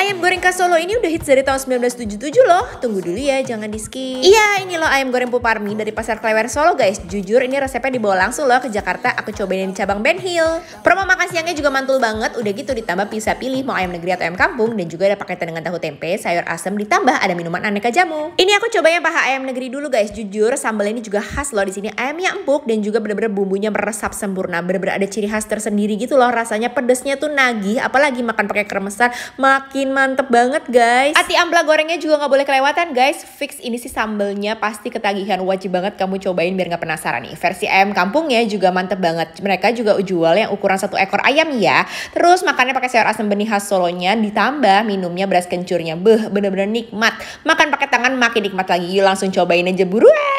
Ayam goreng khas Solo ini udah hits dari tahun 1977 loh. Tunggu dulu ya, jangan di skip. Iya, ini loh ayam goreng Puparmi dari Pasar Klewer Solo guys. Jujur ini resepnya dibawa langsung loh ke Jakarta. Aku cobain di cabang Ben Hill. Promo makan siangnya juga mantul banget. Udah gitu ditambah bisa pilih mau ayam negeri atau ayam kampung dan juga ada paketan dengan tahu tempe, sayur asam ditambah ada minuman aneka jamu. Ini aku cobain paha ayam negeri dulu guys. Jujur sambal ini juga khas loh di sini. Ayamnya empuk dan juga bener-bener bumbunya meresap sempurna. Bener-bener ada ciri khas tersendiri gitu loh. Rasanya pedesnya tuh nagih. Apalagi makan pakai kremesan makin bikin mantep banget guys Ati ampla gorengnya juga nggak boleh kelewatan guys Fix ini sih sambelnya pasti ketagihan Wajib banget kamu cobain biar nggak penasaran nih Versi ayam kampungnya juga mantep banget Mereka juga jual yang ukuran satu ekor ayam ya Terus makannya pakai sayur asam benih khas Solonya Ditambah minumnya beras kencurnya Beh bener-bener nikmat Makan pakai tangan makin nikmat lagi Yuk langsung cobain aja buruan